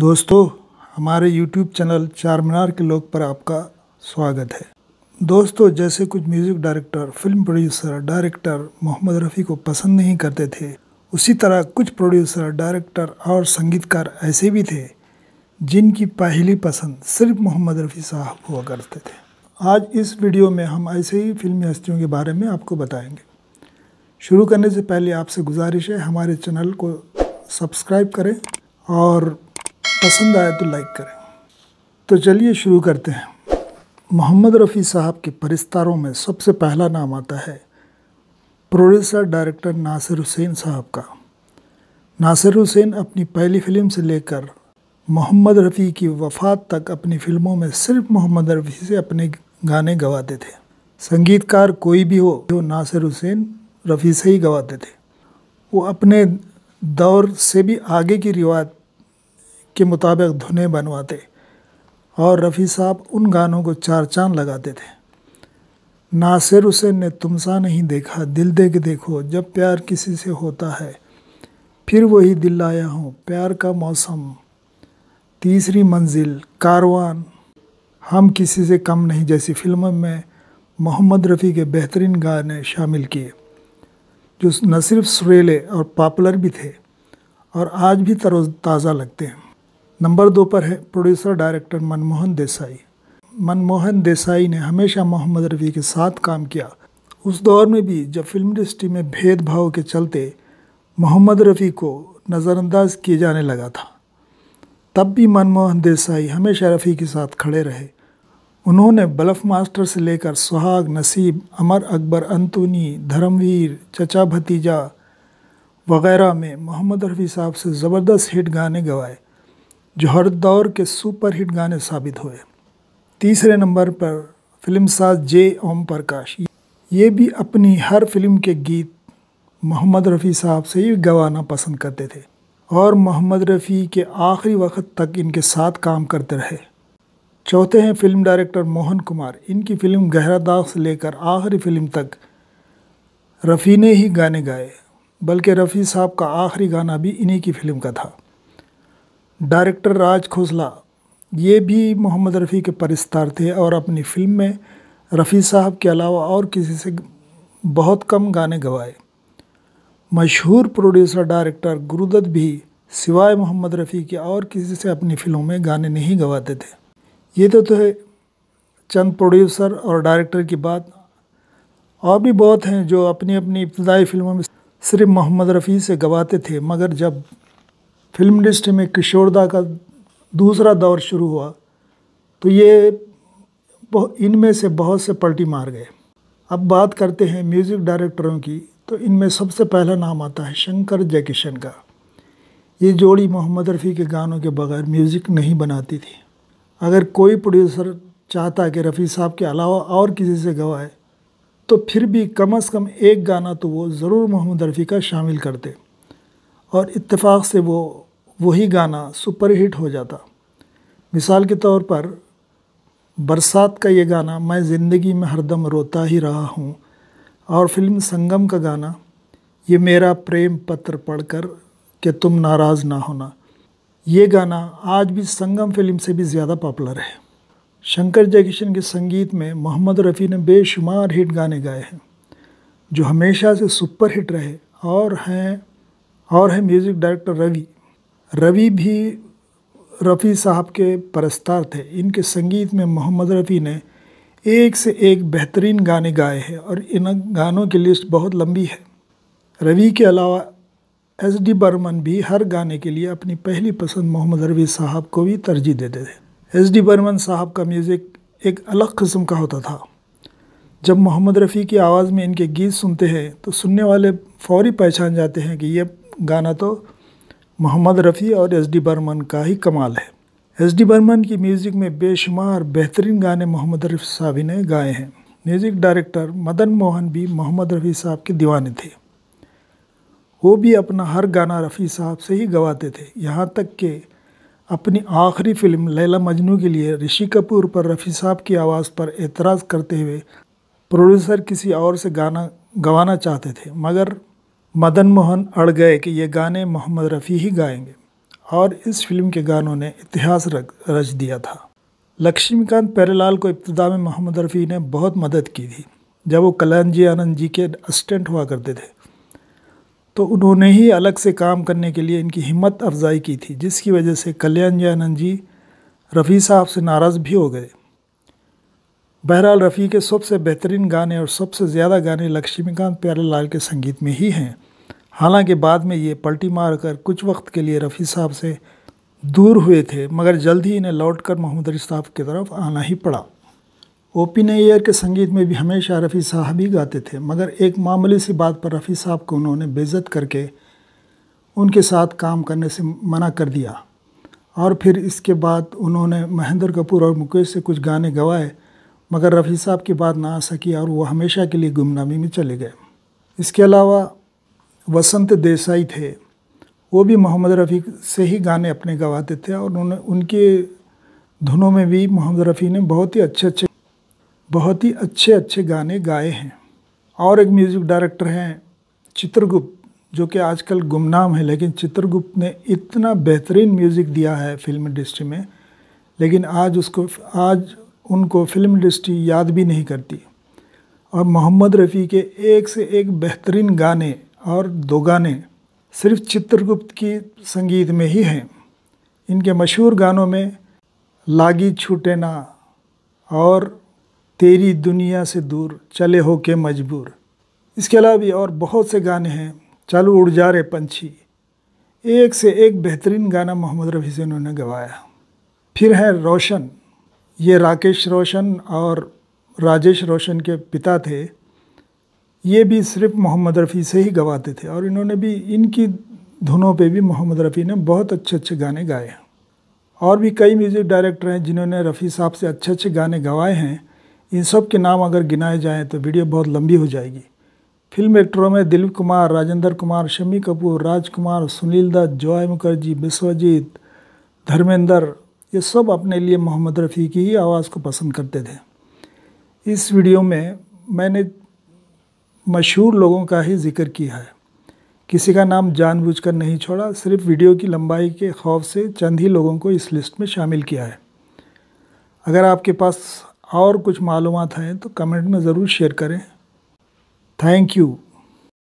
दोस्तों हमारे YouTube channel चार मीनार के लोग पर आपका स्वागत है दोस्तों जैसे कुछ music director film producer director Mohammad Rafi को पसंद नहीं करते थे उसी तरह कुछ प्रोड्यूसर डायरेक्टर और संगीतकार ऐसे भी थे जिनकी पहली पसंद सिर्फ मोहम्मद रफ़ी साहब हुआ करते थे आज इस वीडियो में हम ऐसे ही फिल्मी हस्तियों के बारे में आपको बताएंगे शुरू करने से पहले आपसे गुजारिश है हमारे चैनल को सब्सक्राइब करें और पसंद आए तो लाइक करें तो चलिए शुरू करते हैं मोहम्मद रफ़ी साहब के परिस्तारों में सबसे पहला नाम आता है प्रोड्यूसर डायरेक्टर नासिर हुसैन साहब का नासिर हुसैन अपनी पहली फिल्म से लेकर मोहम्मद रफ़ी की वफ़ात तक अपनी फिल्मों में सिर्फ मोहम्मद रफ़ी से अपने गाने गवाते थे संगीतकार कोई भी हो जो नासिर हुसैन रफ़ी से ही गवाते थे वो अपने दौर से भी आगे की रिवायत के मुताबिक धुने बनवाते और रफ़ी साहब उन गानों को चार चांद लगाते थे नासिर हुसैन ने तुमसा नहीं देखा दिल दे के देखो जब प्यार किसी से होता है फिर वही दिल लाया हूँ प्यार का मौसम तीसरी मंजिल कारवान हम किसी से कम नहीं जैसी फिल्म में मोहम्मद रफ़ी के बेहतरीन गाने शामिल किए जो न सिर्फ सुरेले और पॉपुलर भी थे और आज भी तरोज़ ताज़ा लगते हैं नंबर दो पर है प्रोड्यूसर डायरेक्टर मनमोहन देसाई मनमोहन देसाई ने हमेशा मोहम्मद रफ़ी के साथ काम किया उस दौर में भी जब फिल्म इंडस्ट्री में भेदभाव के चलते मोहम्मद रफ़ी को नज़रअंदाज किए जाने लगा था तब भी मनमोहन देसाई हमेशा रफ़ी के साथ खड़े रहे उन्होंने बलफ मास्टर से लेकर सुहाग नसीब अमर अकबर अंतुनी धर्मवीर चचा भतीजा वगैरह में मोहम्मद रफ़ी साहब से ज़बरदस्त हिट गाने गवाए जो हर दौर के सुपरहिट गाने साबित हुए तीसरे नंबर पर फिल्म साज जे ओम प्रकाश ये भी अपनी हर फिल्म के गीत मोहम्मद रफ़ी साहब से ही गवाना पसंद करते थे और मोहम्मद रफ़ी के आखिरी वक्त तक इनके साथ काम करते रहे चौथे हैं फिल्म डायरेक्टर मोहन कुमार इनकी फिल्म गहरा दाग से लेकर आखिरी फिल्म तक रफ़ी ने ही गाने गाए बल्कि रफ़ी साहब का आखिरी गाना भी इन्हीं की फिल्म का था डायरेक्टर राज खोसला ये भी मोहम्मद रफ़ी के परिस्तार थे और अपनी फ़िल्म में रफ़ी साहब के अलावा और किसी से बहुत कम गाने गवाए मशहूर प्रोड्यूसर डायरेक्टर गुरुदत्त भी सिवाय मोहम्मद रफ़ी के और किसी से अपनी फिल्मों में गाने नहीं गवाते थे ये तो थे चंद प्रोड्यूसर और डायरेक्टर की बात और भी बहुत हैं जो अपनी अपनी इब्तदाई फिल्मों में सिर्फ मोहम्मद रफ़ी से गवाते थे मगर जब फिल्म इंडस्ट्री में किशोरदा का दूसरा दौर शुरू हुआ तो ये इनमें से बहुत से पलटी मार गए अब बात करते हैं म्यूज़िक डायरेक्टरों की तो इनमें सबसे पहला नाम आता है शंकर जयकिशन का ये जोड़ी मोहम्मद रफ़ी के गानों के बगैर म्यूज़िक नहीं बनाती थी अगर कोई प्रोड्यूसर चाहता कि रफ़ी साहब के अलावा और किसी से गवाए तो फिर भी कम अज़ कम एक गाना तो वो ज़रूर मोहम्मद रफ़ी का शामिल करते और इत्तेफाक से वो वही गाना सुपर हिट हो जाता मिसाल के तौर पर बरसात का ये गाना मैं ज़िंदगी में हरदम रोता ही रहा हूँ और फिल्म संगम का गाना ये मेरा प्रेम पत्र पढ़कर कि तुम नाराज़ ना होना ये गाना आज भी संगम फिल्म से भी ज़्यादा पॉपुलर है शंकर जयकिशन के संगीत में मोहम्मद रफ़ी ने बेशुमार हिट गाने गाए हैं जो हमेशा से सुपर हिट रहे और हैं और है म्यूज़िक डायरेक्टर रवि रवि भी रफ़ी साहब के परस्तार थे इनके संगीत में मोहम्मद रफ़ी ने एक से एक बेहतरीन गाने गाए हैं और इन गानों की लिस्ट बहुत लंबी है रवि के अलावा एस डी बर्मन भी हर गाने के लिए अपनी पहली पसंद मोहम्मद रफ़ी साहब को भी तरजीह देते थे एस डी बर्मन साहब का म्यूज़िक एक अलग कस्म का होता था जब मोहम्मद रफ़ी की आवाज़ में इनके गीत सुनते हैं तो सुनने वाले फौरी पहचान जाते हैं कि ये गाना तो मोहम्मद रफ़ी और एस डी बर्मन का ही कमाल है एस डी बर्मन की म्यूज़िक में बेशुमार बेहतरीन गाने मोहम्मद रफ़ी साहब ने गाए हैं म्यूज़िक डायरेक्टर मदन मोहन भी मोहम्मद रफ़ी साहब के दीवाने थे वो भी अपना हर गाना रफ़ी साहब से ही गवाते थे यहाँ तक कि अपनी आखिरी फिल्म लैला मजनू के लिए ऋषि कपूर पर रफ़ी साहब की आवाज़ पर एतराज़ करते हुए प्रोड्यूसर किसी और से गाना गवाना चाहते थे मगर मदन मोहन अड़ गए कि ये गाने मोहम्मद रफ़ी ही गाएंगे और इस फिल्म के गानों ने इतिहास रच दिया था लक्ष्मीकांत पेरेलाल को इब्तदा में मोहम्मद रफ़ी ने बहुत मदद की थी जब वो कल्याणजी आनंद जी के असिस्टेंट हुआ करते थे तो उन्होंने ही अलग से काम करने के लिए इनकी हिम्मत अफजाई की थी जिसकी वजह से कल्याण जी आनंद जी रफ़ी साहब से नाराज़ भी हो गए बहरहाल रफ़ी के सबसे बेहतरीन गाने और सबसे ज़्यादा गाने लक्ष्मीकांत लाल के संगीत में ही हैं हालांकि बाद में ये पलटी मार कर कुछ वक्त के लिए रफ़ी साहब से दूर हुए थे मगर जल्द ही इन्हें लौट कर मोहम्मद अली साहब की तरफ आना ही पड़ा ओपी एयर के संगीत में भी हमेशा रफ़ी साहब ही गाते थे मगर एक मामूली सी बात पर रफ़ी साहब को उन्होंने बेज़त करके उनके साथ काम करने से मना कर दिया और फिर इसके बाद उन्होंने महेंद्र कपूर और मुकेश से कुछ गाने गवाए मगर रफ़ी साहब की बात ना आ सकी और वो हमेशा के लिए गुमनामी में चले गए इसके अलावा वसंत देसाई थे वो भी मोहम्मद रफ़ी से ही गाने अपने गवाते थे और उन्होंने उनके धुनों में भी मोहम्मद रफ़ी ने बहुत ही अच्छे अच्छे बहुत ही अच्छे अच्छे गाने गाए हैं और एक म्यूज़िक डायरेक्टर हैं चित्रगुप्त जो कि आजकल गुमनाम है लेकिन चित्रगुप्त ने इतना बेहतरीन म्यूज़िक दिया है फिल्म इंडस्ट्री में लेकिन आज उसको आज उनको फिल्म इंडस्ट्री याद भी नहीं करती और मोहम्मद रफ़ी के एक से एक बेहतरीन गाने और दो गाने सिर्फ चित्रगुप्त की संगीत में ही हैं इनके मशहूर गानों में लागी छूटे ना और तेरी दुनिया से दूर चले हो के मजबूर इसके अलावा भी और बहुत से गाने हैं चालू उड़ जा रहे पंछी एक से एक बेहतरीन गाना मोहम्मद रफ़ी से उन्होंने गवाया फिर है रोशन ये राकेश रोशन और राजेश रोशन के पिता थे ये भी सिर्फ मोहम्मद रफ़ी से ही गवाते थे और इन्होंने भी इनकी धुनों पे भी मोहम्मद रफ़ी ने बहुत अच्छे अच्छे गाने गाए हैं और भी कई म्यूज़िक डायरेक्टर हैं जिन्होंने रफ़ी साहब से अच्छे अच्छे गाने गवाए हैं इन सब के नाम अगर गिनाए जाएँ तो वीडियो बहुत लंबी हो जाएगी फिल्म एक्टरों में दिलीप कुमार राजेंद्र कुमार शमी कपूर राज कुमार सुनील दत्त जॉय मुखर्जी विश्वजीत धर्मेंद्र ये सब अपने लिए मोहम्मद रफ़ी की ही आवाज़ को पसंद करते थे इस वीडियो में मैंने मशहूर लोगों का ही जिक्र किया है किसी का नाम जानबूझकर नहीं छोड़ा सिर्फ वीडियो की लंबाई के खौफ से चंद ही लोगों को इस लिस्ट में शामिल किया है अगर आपके पास और कुछ मालूम हैं तो कमेंट में ज़रूर शेयर करें थैंक यू